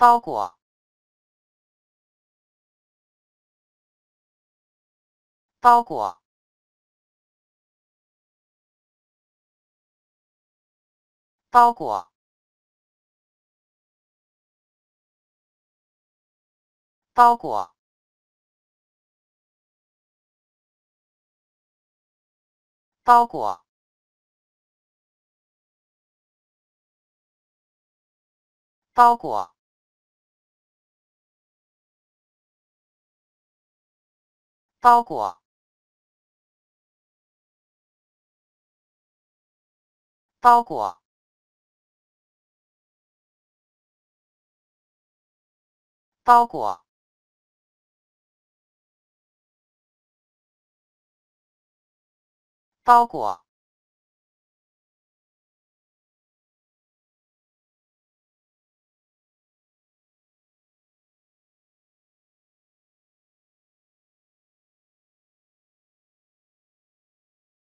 包裹，包裹，包裹，包裹，包裹，包裹。包裹，包裹，包裹，包裹。